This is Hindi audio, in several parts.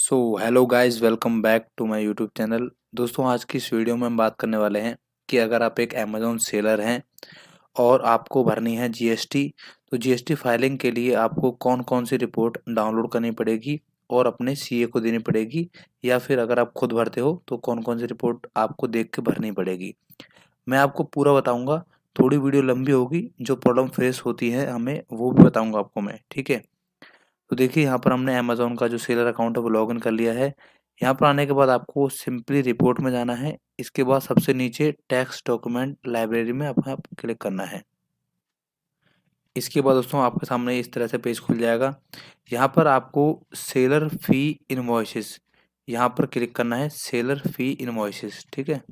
so hello guys welcome back to my YouTube channel दोस्तों आज की इस वीडियो में हम बात करने वाले हैं कि अगर आप एक अमेज़ोन सेलर हैं और आपको भरनी है जीएसटी तो जीएसटी फाइलिंग के लिए आपको कौन कौन सी रिपोर्ट डाउनलोड करनी पड़ेगी और अपने सीए को देनी पड़ेगी या फिर अगर आप खुद भरते हो तो कौन कौन सी रिपोर्ट आपको देख के भरनी पड़ेगी मैं आपको पूरा बताऊँगा थोड़ी वीडियो लंबी होगी जो प्रॉब्लम फेस होती है हमें वो भी बताऊँगा आपको मैं ठीक है तो देखिए यहाँ पर हमने अमेजोन का जो सेलर अकाउंट है वो लॉग कर लिया है यहाँ पर आने के बाद आपको सिंपली रिपोर्ट में जाना है इसके बाद सबसे नीचे टैक्स डॉक्यूमेंट लाइब्रेरी में आपको आप क्लिक करना है इसके बाद दोस्तों आपके सामने इस तरह से पेज खुल जाएगा यहाँ पर आपको सेलर फी इन्वॉइसिस यहाँ पर क्लिक करना है सेलर फी इन्वॉइसिस ठीक है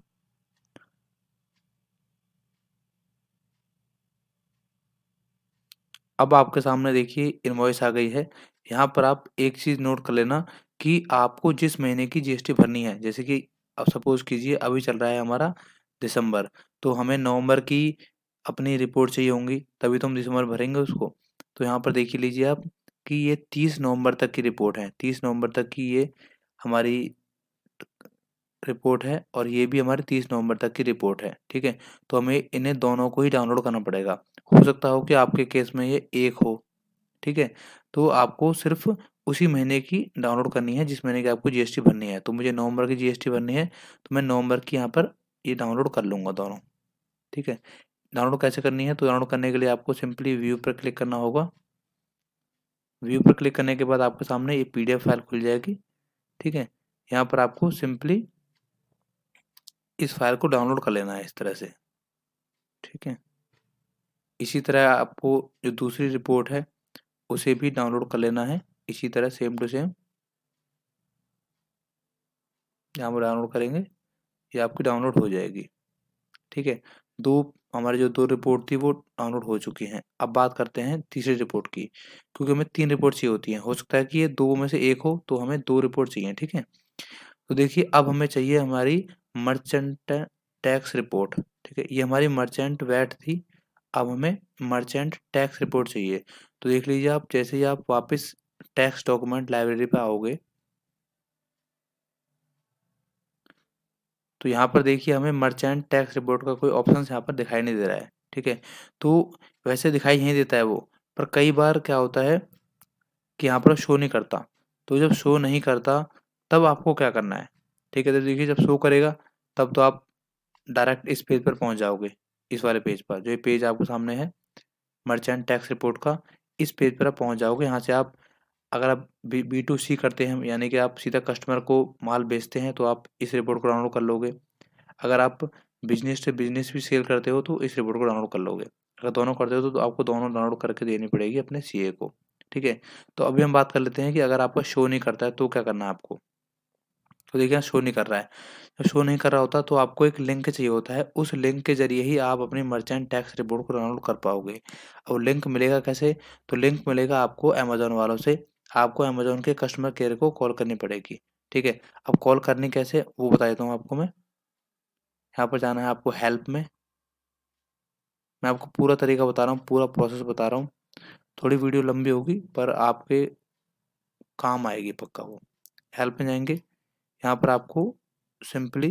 अब आपके सामने देखिए इन्वॉइस आ गई है यहाँ पर आप एक चीज़ नोट कर लेना कि आपको जिस महीने की जीएसटी भरनी है जैसे कि अब सपोज कीजिए अभी चल रहा है हमारा दिसंबर तो हमें नवंबर की अपनी रिपोर्ट चाहिए होंगी तभी तो हम दिसंबर भरेंगे उसको तो यहाँ पर देख लीजिए आप कि ये तीस नवंबर तक की रिपोर्ट है तीस नवंबर तक की ये हमारी रिपोर्ट है और ये भी हमारी तीस नवंबर तक की रिपोर्ट है ठीक है तो हमें इन्हें दोनों को ही डाउनलोड करना पड़ेगा हो सकता हो कि आपके केस में ये एक हो ठीक है तो आपको सिर्फ उसी महीने की डाउनलोड करनी है जिस महीने की आपको जीएसटी भरनी है तो मुझे नवंबर की जीएसटी भरनी है तो मैं नवंबर की यहाँ पर ये डाउनलोड कर लूँगा दोनों ठीक है डाउनलोड कैसे करनी है तो डाउनलोड करने के लिए आपको सिंपली व्यू पर क्लिक करना होगा व्यू पर क्लिक करने के बाद आपके सामने ये पी फाइल खुल जाएगी ठीक है यहाँ पर आपको सिंपली इस फाइल को डाउनलोड कर लेना है इस तरह से ठीक है इसी तरह आपको जो दूसरी रिपोर्ट है उसे भी डाउनलोड कर लेना है इसी तरह सेम टू सेम यहाँ पर डाउनलोड करेंगे ये आपकी डाउनलोड हो जाएगी ठीक है दो हमारी जो दो रिपोर्ट थी वो डाउनलोड हो चुकी हैं अब बात करते हैं तीसरी रिपोर्ट की क्योंकि हमें तीन रिपोर्ट चाहिए होती हैं हो सकता है कि ये दो में से एक हो तो हमें दो रिपोर्ट चाहिए ठीक है तो देखिए अब हमें चाहिए हमारी मर्चेंट टैक्स रिपोर्ट ठीक है ये हमारी मर्चेंट वैट थी अब हमें मर्चेंट टैक्स रिपोर्ट चाहिए तो देख लीजिए आप जैसे ही आप वापस टैक्स डॉक्यूमेंट लाइब्रेरी पे आओगे तो यहाँ पर देखिए हमें मर्चेंट टैक्स रिपोर्ट का कोई ऑप्शन यहाँ पर दिखाई नहीं दे रहा है ठीक है तो वैसे दिखाई नहीं देता है वो पर कई बार क्या होता है कि यहाँ पर शो नहीं करता तो जब शो नहीं करता तब आपको क्या करना है ठीक है तो देखिए जब शो करेगा तब तो आप डायरेक्ट इस पेज पर पहुँच जाओगे इस वाले पेज पर जो ये पेज आपके सामने है मर्चेंट टैक्स रिपोर्ट का इस पेज पर आप पहुँच जाओगे यहाँ से आप अगर आप बी बी टू सी करते हैं यानी कि आप सीधा कस्टमर को माल बेचते हैं तो आप इस रिपोर्ट को डाउनलोड कर लोगे अगर आप बिजनेस टू बिजनेस भी सेल करते हो तो इस रिपोर्ट को डाउनलोड कर लोगे अगर दोनों करते हो तो, तो आपको दोनों डाउनलोड करके देनी पड़ेगी अपने सी को ठीक है तो अभी हम बात कर लेते हैं कि अगर आपका शो नहीं करता है तो क्या करना है आपको तो देखिए यहाँ शो नहीं कर रहा है जब शो नहीं कर रहा होता तो आपको एक लिंक चाहिए होता है उस लिंक के जरिए ही आप अपनी मर्चेंट टैक्स रिपोर्ट को डाउनलोड कर पाओगे अब लिंक मिलेगा कैसे तो लिंक मिलेगा आपको अमेजोन वालों से आपको अमेजोन के कस्टमर केयर को कॉल करनी पड़ेगी ठीक है अब कॉल करनी कैसे वो बता देता हूँ आपको मैं यहाँ पर जाना है आपको हेल्प में मैं आपको पूरा तरीका बता रहा हूँ पूरा प्रोसेस बता रहा हूँ थोड़ी वीडियो लंबी होगी पर आपके काम आएगी पक्का वो हेल्प में जाएंगे यहाँ पर आपको सिंपली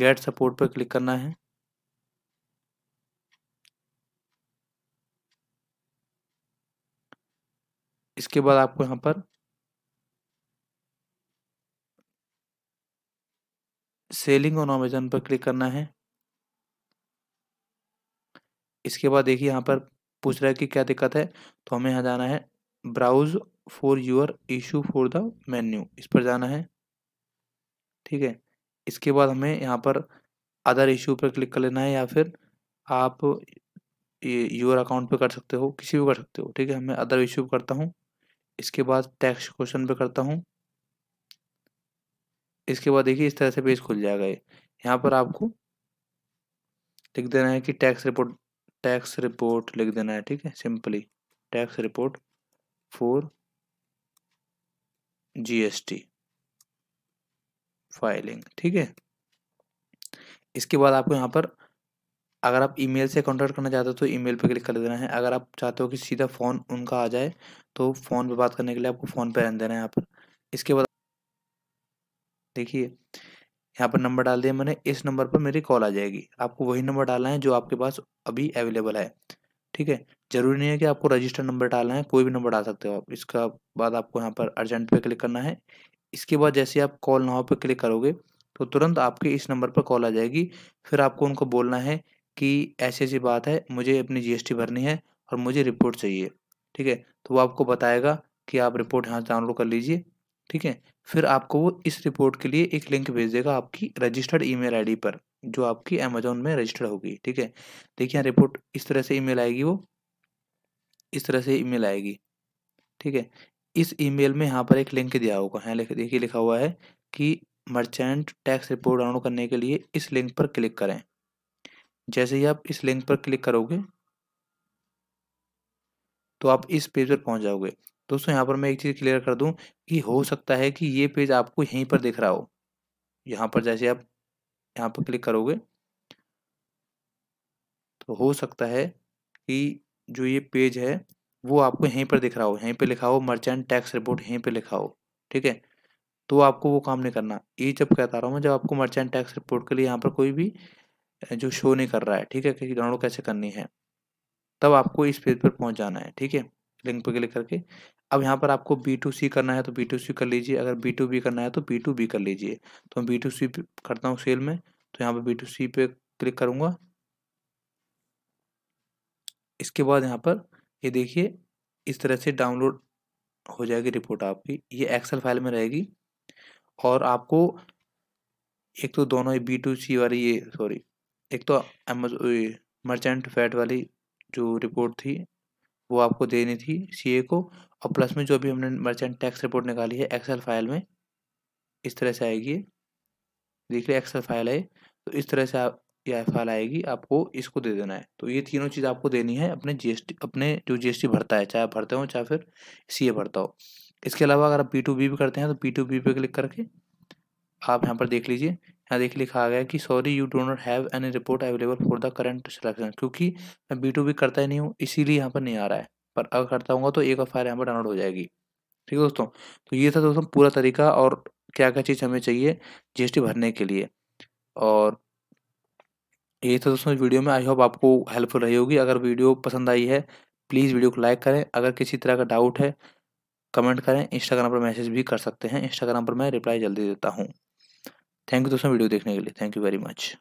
गेट सपोर्ट पर क्लिक करना है इसके बाद आपको यहाँ पर सेलिंग ऑन अमेजन पर क्लिक करना है इसके बाद देखिए यहाँ पर पूछ रहा है कि क्या दिक्कत है तो हमें यहाँ जाना है browse for your issue for the menu इस पर जाना है ठीक है इसके बाद हमें यहाँ पर अदर इशू पर क्लिक कर लेना है या फिर आप ये योर अकाउंट पे कर सकते हो किसी भी कर सकते हो ठीक है मैं अदर इशू करता हूँ इसके बाद टैक्स क्वेश्चन पे करता हूँ इसके बाद देखिए इस तरह से पेज खुल जाएगा ये यहाँ पर आपको लिख देना है कि टैक्स रिपोर्ट टैक्स रिपोर्ट लिख देना है ठीक है simply tax report for GST filing ठीक है इसके बाद आपको यहाँ पर अगर आप ईमेल से कॉन्टैक्ट करना चाहते हो तो ईमेल पे क्लिक कर देना है अगर आप चाहते हो कि सीधा फ़ोन उनका आ जाए तो फ़ोन पर बात करने के लिए आपको फ़ोन पर रहने देना है यहाँ पर इसके बाद देखिए यहाँ पर नंबर डाल दिया मैंने इस नंबर पर मेरी कॉल आ जाएगी आपको वही नंबर डालना है जो आपके पास अभी अवेलेबल है ठीक है ज़रूरी नहीं है कि आपको रजिस्टर नंबर डालना है कोई भी नंबर डाल सकते हो आप इसका बाद आपको यहाँ पर अर्जेंट पे क्लिक करना है इसके बाद जैसे आप कॉल नाव पर क्लिक करोगे तो तुरंत आपके इस नंबर पर कॉल आ जाएगी फिर आपको उनको बोलना है कि ऐसी ऐसी बात है मुझे अपनी जीएसटी भरनी है और मुझे रिपोर्ट चाहिए ठीक है तो वो आपको बताएगा कि आप रिपोर्ट यहाँ डाउनलोड कर लीजिए ठीक है फिर आपको वो इस रिपोर्ट के लिए एक लिंक भेज देगा आपकी रजिस्टर्ड ईमेल आईडी पर जो आपकी अमेजोन में रजिस्टर्ड होगी ठीक है देखिए रिपोर्ट इस तरह से ईमेल आएगी वो इस तरह से ईमेल आएगी ठीक है इस ईमेल में यहाँ पर एक लिंक दिया होगा है देखिए लिखा हुआ है कि मर्चेंट टैक्स रिपोर्ट डाउनलोड करने के लिए इस लिंक पर क्लिक करें जैसे ही आप इस लिंक पर क्लिक करोगे तो आप इस पेज पर पहुंच जाओगे दोस्तों यहाँ पर मैं एक चीज़ क्लियर कर दूं कि हो सकता है कि ये पेज आपको यहीं पर दिख रहा हो यहाँ पर जैसे आप यहाँ पर क्लिक करोगे तो हो सकता है कि जो ये पेज है वो आपको यहीं पर दिख रहा हो यहीं पर लिखा हो मर्चेंट टैक्स रिपोर्ट यहीं पे लिखा हो ठीक है तो आपको वो काम नहीं करना ये जब कहता रहा हूँ जब आपको मर्चेंट टैक्स रिपोर्ट के लिए यहाँ पर कोई भी जो शो नहीं कर रहा है ठीक है कि डाउनलोड कैसे करनी है तब आपको इस पेज पर पहुँच जाना है ठीक है लिंक पर क्लिक करके अब यहाँ पर आपको बी टू सी करना है तो बी टू सी कर लीजिए अगर बी टू बी करना है तो बी टू बी कर लीजिए तो मैं बी टू सी करता हूँ सेल में तो यहाँ पर बी टू सी पे क्लिक करूँगा इसके बाद यहाँ पर ये देखिए इस तरह से डाउनलोड हो जाएगी रिपोर्ट आपकी ये एक्सेल फाइल में रहेगी और आपको एक तो दोनों ये बी टू सी वाली ये सॉरी एक तो मर्चेंट फैट वाली जो रिपोर्ट थी वो आपको देनी थी सीए को और प्लस में जो भी हमने मर्चेंट टैक्स रिपोर्ट निकाली है एक्सेल फाइल में इस तरह से आएगी देख लिया एक्सेल फाइल है तो इस तरह से आप या एफ आएगी आपको इसको दे देना है तो ये तीनों चीज़ आपको देनी है अपने जीएसटी अपने जो जीएसटी भरता है चाहे भरते हो चाहे फिर सीए भरता हो इसके अलावा अगर आप पी टू बी भी करते हैं तो पी टू बी पे क्लिक करके आप यहाँ पर देख लीजिए यहाँ देख लिखा आ गया कि sorry you do not have any report available for the current selection क्योंकि मैं बी टू बी करता ही नहीं हूँ इसीलिए यहाँ पर नहीं आ रहा है पर अगर करता हूँ तो एक एफ आर यहाँ पर डाउनलोड हो जाएगी ठीक है दोस्तों तो ये था दोस्तों पूरा तरीका और क्या क्या चीज़ हमें चाहिए जीएसटी भरने के लिए और ये था दोस्तों वीडियो में आई होप आपको हेल्पफुल रही होगी अगर वीडियो पसंद आई है प्लीज़ वीडियो को लाइक करें अगर किसी तरह का डाउट है कमेंट करें इंस्टाग्राम पर मैसेज भी कर सकते हैं इंस्टाग्राम पर मैं रिप्लाई जल्दी देता हूँ थैंक यू दोस्तों वीडियो देखने के लिए थैंक यू वेरी मच